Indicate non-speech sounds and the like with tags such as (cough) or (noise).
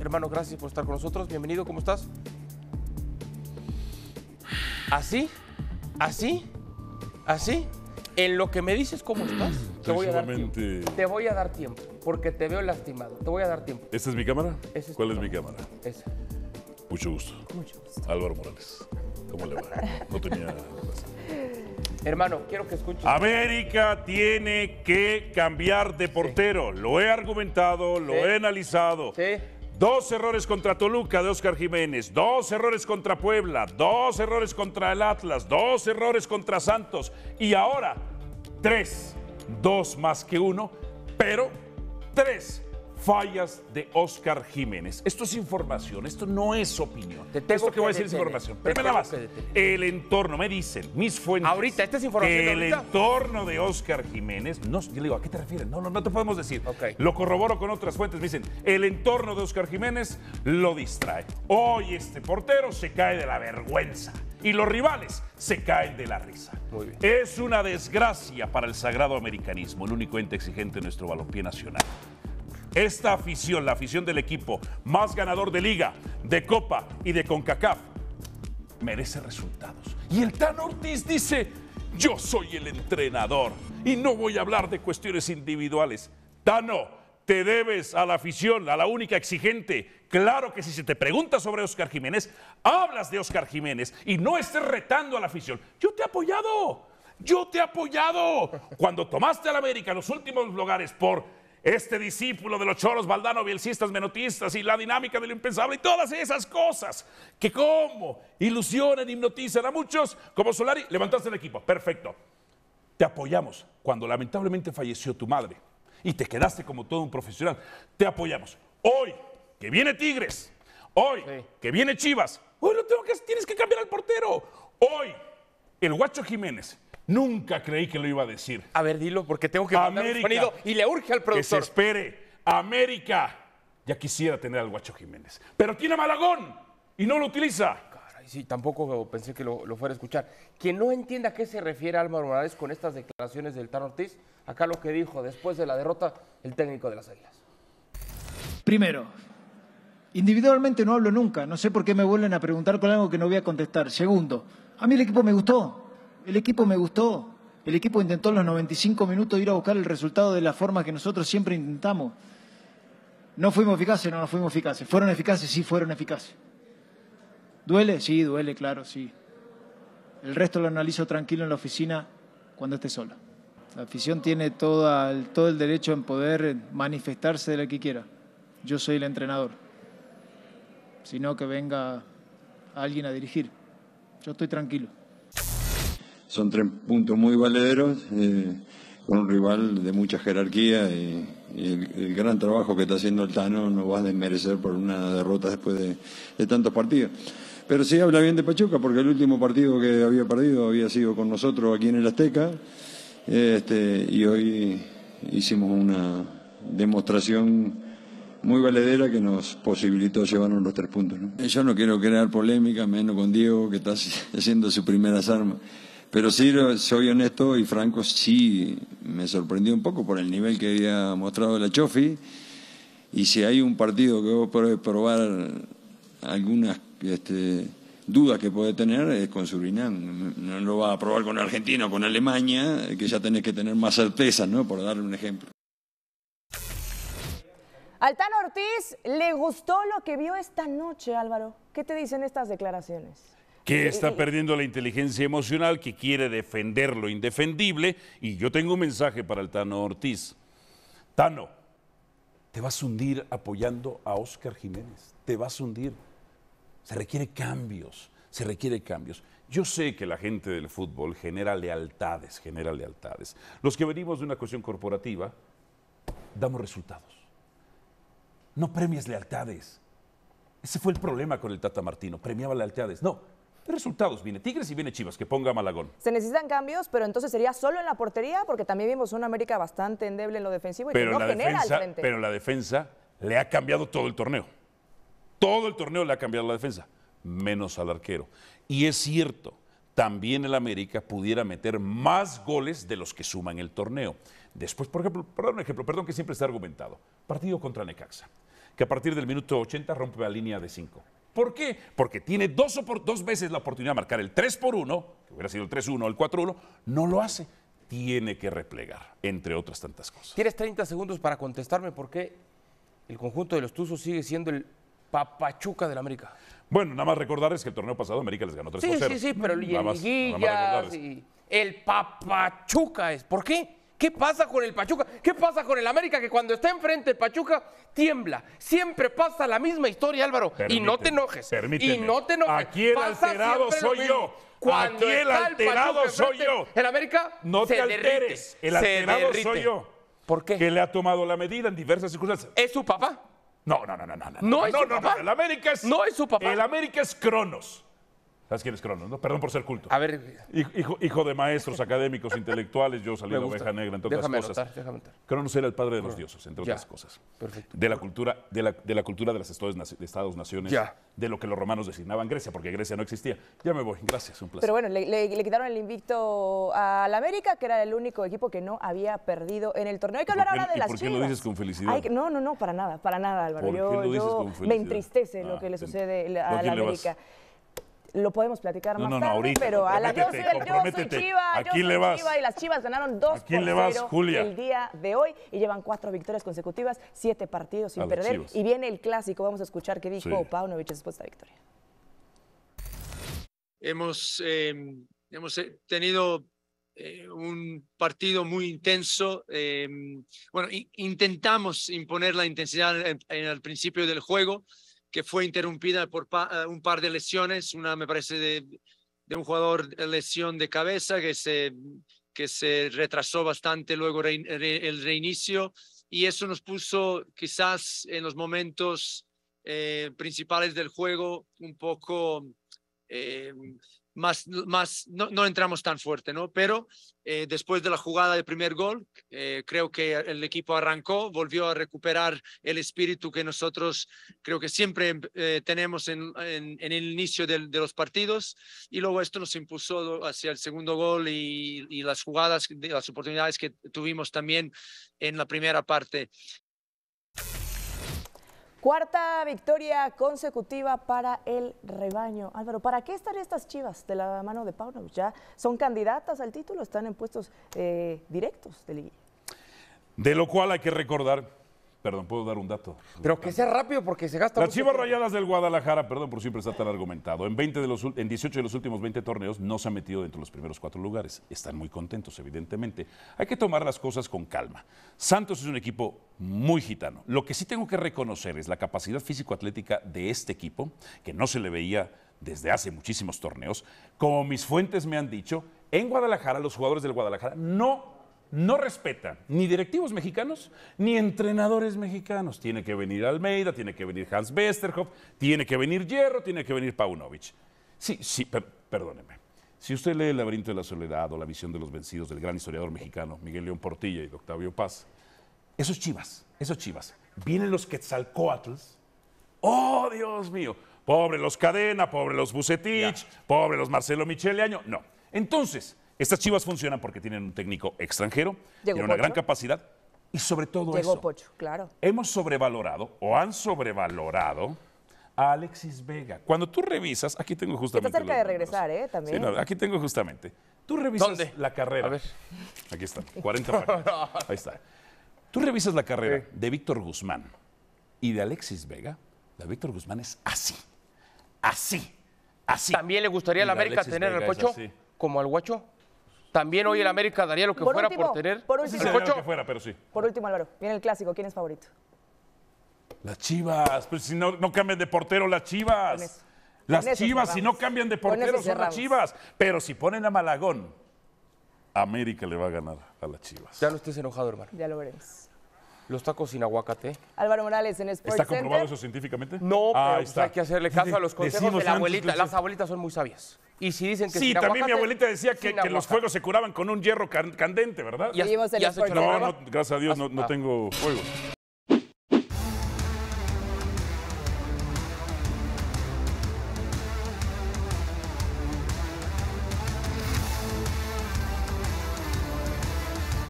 hermano, gracias por estar con nosotros. Bienvenido, ¿cómo estás? Así, así, así. En lo que me dices cómo estás, te voy, a dar tiempo. te voy a dar tiempo, porque te veo lastimado. Te voy a dar tiempo. ¿Esta es mi cámara? ¿Cuál es mi cámara? Esa. Mucho gusto. Mucho gusto. Álvaro Morales. ¿Cómo le va? No tenía... Hermano, quiero que escuches. América tiene que cambiar de portero. Lo he argumentado, lo he analizado. Sí. Dos errores contra Toluca de Oscar Jiménez, dos errores contra Puebla, dos errores contra el Atlas, dos errores contra Santos y ahora tres, dos más que uno, pero tres fallas de Óscar Jiménez. Esto es información, esto no es opinión. Te tengo que, voy a decir información. Primero base. el entorno, me dicen, mis fuentes. Ahorita, esta es información. el entorno de Óscar Jiménez, no, yo le digo, ¿a qué te refieres? No, no, no te podemos decir. Lo corroboro con otras fuentes, me dicen, el entorno de Óscar Jiménez lo distrae. Hoy este portero se cae de la vergüenza y los rivales se caen de la risa. Es una desgracia para el sagrado americanismo, el único ente exigente en nuestro balompié nacional esta afición, la afición del equipo más ganador de liga, de copa y de CONCACAF, merece resultados. Y el Tano Ortiz dice, yo soy el entrenador y no voy a hablar de cuestiones individuales. Tano, te debes a la afición, a la única exigente. Claro que si se te pregunta sobre Oscar Jiménez, hablas de Oscar Jiménez y no estés retando a la afición. Yo te he apoyado, yo te he apoyado. Cuando tomaste al América los últimos lugares por este discípulo de los choros, baldano, bielcistas, menotistas y la dinámica de lo impensable y todas esas cosas que como ilusionan, hipnotizan a muchos, como Solari, levantaste el equipo, perfecto. Te apoyamos cuando lamentablemente falleció tu madre y te quedaste como todo un profesional. Te apoyamos. Hoy que viene Tigres, hoy que viene Chivas, hoy lo tengo que, tienes que cambiar al portero. Hoy el Guacho Jiménez Nunca creí que lo iba a decir. A ver, dilo, porque tengo que mandar y le urge al productor. Que se espere. América. Ya quisiera tener al Guacho Jiménez. Pero tiene a Malagón y no lo utiliza. Caray, sí, tampoco pensé que lo, fuera a escuchar. Quien no entienda a qué se refiere Álvaro Morales con estas declaraciones del Tan Ortiz, acá lo que dijo después de la derrota el técnico de las Águilas. Primero, individualmente no hablo nunca. No sé por qué me vuelven a preguntar con algo que no voy a contestar. Segundo, a mí el equipo me gustó. El equipo me gustó. El equipo intentó en los 95 minutos ir a buscar el resultado de la forma que nosotros siempre intentamos. No fuimos eficaces, no, fuimos eficaces. ¿Fueron eficaces? Sí, fueron eficaces. ¿Duele? Sí, duele, claro, sí. El resto lo analizo tranquilo en la oficina cuando esté sola. La afición tiene todo el derecho en poder manifestarse de la que quiera. Yo soy el entrenador. no, que venga alguien a dirigir. Yo estoy tranquilo son tres puntos muy valederos, eh, con un rival de mucha jerarquía y, el, gran trabajo que está haciendo el Tano no va a desmerecer por una derrota después de, tantos partidos. Pero sí habla bien de Pachuca, porque el último partido que había perdido había sido con nosotros aquí en el Azteca, este, y hoy hicimos una demostración muy valedera que nos posibilitó llevarnos los tres puntos. Yo no quiero crear polémica, menos con Diego, que está haciendo sus primeras armas. Pero sí, soy honesto y franco, sí me sorprendió un poco por el nivel que había mostrado la Chofi. Y si hay un partido que puede probar algunas este, dudas que puede tener, es con Surinam. No lo va a probar con Argentina o con Alemania, que ya tenés que tener más certeza, ¿no? Por darle un ejemplo. Altán Ortiz, ¿le gustó lo que vio esta noche, Álvaro? ¿Qué te dicen estas declaraciones? que está perdiendo la inteligencia emocional, que quiere defender lo indefendible. Y yo tengo un mensaje para el Tano Ortiz. Tano, te vas a hundir apoyando a Óscar Jiménez, te vas a hundir. Se requiere cambios, se requiere cambios. Yo sé que la gente del fútbol genera lealtades, genera lealtades. Los que venimos de una cuestión corporativa, damos resultados. No premies lealtades. Ese fue el problema con el Tata Martino, premiaba lealtades. No, resultados. Viene Tigres y viene Chivas, que ponga Malagón. Se necesitan cambios, pero entonces sería solo en la portería, porque también vimos una América bastante endeble en lo defensivo y pero que no la genera defensa, Pero la defensa le ha cambiado todo el torneo. Todo el torneo le ha cambiado la defensa, menos al arquero. Y es cierto, también el América pudiera meter más goles de los que suman el torneo. Después, por ejemplo, perdón, un ejemplo, perdón que siempre está argumentado, partido contra Necaxa, que a partir del minuto 80 rompe la línea de 5. ¿Por qué? Porque tiene dos, dos veces la oportunidad de marcar el 3 por 1, que hubiera sido el 3-1 o el 4-1, no lo hace. Tiene que replegar, entre otras tantas cosas. Tienes 30 segundos para contestarme por qué el conjunto de los Tuzos sigue siendo el papachuca del América. Bueno, nada más recordarles que el torneo pasado América les ganó 3 0. Sí, sí, sí, pero el, más, y... el papachuca es. ¿Por qué? ¿Qué pasa con el Pachuca? ¿Qué pasa con el América? Que cuando está enfrente el Pachuca tiembla. Siempre pasa la misma historia, Álvaro. y no te enojes. Permíteme. Y no te enojes. Aquí el alterado soy yo. Cuando Aquí el alterado soy yo. En América no te alteres. el alterado soy yo. ¿Por qué? Que le ha tomado la medida en diversas circunstancias. ¿Es su papá? No, no, no, no, no. No, no es su No, el América es, no es su papá. El América es Cronos. ¿Sabes quién es Cronos? Perdón por ser culto. A ver. Hijo, hijo de maestros académicos, intelectuales, yo salí de oveja negra, entre otras cosas. Cronos era el padre de los dioses, entre otras cosas. Perfecto. De la cultura de, la, cultura de las estados-naciones, de lo que los romanos designaban Grecia, porque Grecia no existía. Ya me voy, gracias, un placer. Pero bueno, le, quitaron el invicto la América, que era el único equipo que no había perdido en el torneo. Hay que hablar ahora de las ¿Por qué lo dices con felicidad? no, no, no, para nada, para nada, Álvaro. yo, me entristece lo ah, que le sucede a la América. Lo podemos platicar más tarde, pero a la yo soy, le vas? y las Chivas ganaron dos el día de hoy y llevan cuatro victorias consecutivas, siete partidos sin perder y viene el clásico, vamos a escuchar qué dijo Paunovic después de la victoria. Hemos, em, hemos eh, tenido eh, un partido muy intenso. Em, bueno, intentamos imponer la intensidad en, el al principio del juego, que fue interrumpida por eh, un par de lesiones, una me parece de, un jugador de lesión de cabeza que se, que se retrasó bastante luego el reinicio y eso nos puso quizás en los momentos eh, principales del juego un poco eh, más, no, entramos tan fuerte, ¿no? Pero eh, después de la jugada del primer gol, eh, creo que el equipo arrancó, volvió a recuperar el espíritu que nosotros creo que siempre eh, tenemos en, en, el inicio de, los partidos y luego esto nos impulsó hacia el segundo gol y, y las jugadas, las oportunidades que tuvimos también en la primera parte. Cuarta victoria consecutiva para el rebaño. Álvaro, ¿para qué están estas chivas de la mano de Pauno? Ya son candidatas al título, están en puestos eh, directos de liguilla. De lo cual hay que recordar Perdón, puedo dar un dato. Pero que sea rápido porque se gasta. Las Chivas Rayadas del Guadalajara, perdón por siempre está tan argumentado, en, 20 de los, en 18 de los últimos 20 torneos no se ha metido dentro de los primeros cuatro lugares. Están muy contentos, evidentemente. Hay que tomar las cosas con calma. Santos es un equipo muy gitano. Lo que sí tengo que reconocer es la capacidad físico-atlética de este equipo, que no se le veía desde hace muchísimos torneos. Como mis fuentes me han dicho, en Guadalajara los jugadores del Guadalajara no no respeta ni directivos mexicanos ni entrenadores mexicanos. Tiene que venir Almeida, tiene que venir Hans Westerhoff, tiene que venir Hierro, tiene que venir Paunovic. Sí, sí, perdóneme. Si usted lee El laberinto de la soledad o La visión de los vencidos del gran historiador mexicano Miguel León Portilla y Octavio Paz, esos chivas, esos chivas, vienen los quetzalcoatls. ¡Oh, Dios mío! Pobre los Cadena, pobre los Bucetich, pobre los Marcelo Año. No. Entonces, estas chivas funcionan porque tienen un técnico extranjero, tienen una gran capacidad y sobre todo eso. Pocho, claro. Hemos sobrevalorado o han sobrevalorado a Alexis Vega. Cuando tú revisas, aquí tengo justamente. Está cerca de regresar, ¿eh? También. Sí, aquí tengo justamente. Tú revisas ¿Dónde? la carrera. A ver. Aquí está, 40 (laughs) Ahí está. Tú revisas la carrera de Víctor Guzmán y de Alexis Vega. La Víctor Guzmán es así. Así. Así. ¿También le gustaría a la América tener al Pocho como al Guacho? También hoy el América daría lo que fuera por tener. Por último, Por último, Álvaro, viene el clásico. ¿Quién es favorito? Las Chivas. Pues si no, cambian de portero, las Chivas. Las Chivas, si no cambian de portero, son las Chivas. Pero si ponen a Malagón, América le va a ganar a las Chivas. Ya no estés enojado, hermano. Ya lo veremos. Los tacos sin aguacate. Álvaro Morales en Sports ¿Está comprobado eso científicamente? No, ah, pues, hay que hacerle caso a los consejos de la abuelita. Las abuelitas son muy sabias. Y si dicen que Sí, también mi abuelita decía que, los fuegos se curaban con un hierro candente, ¿verdad? Y has- gracias a Dios no, ah. tengo fuego.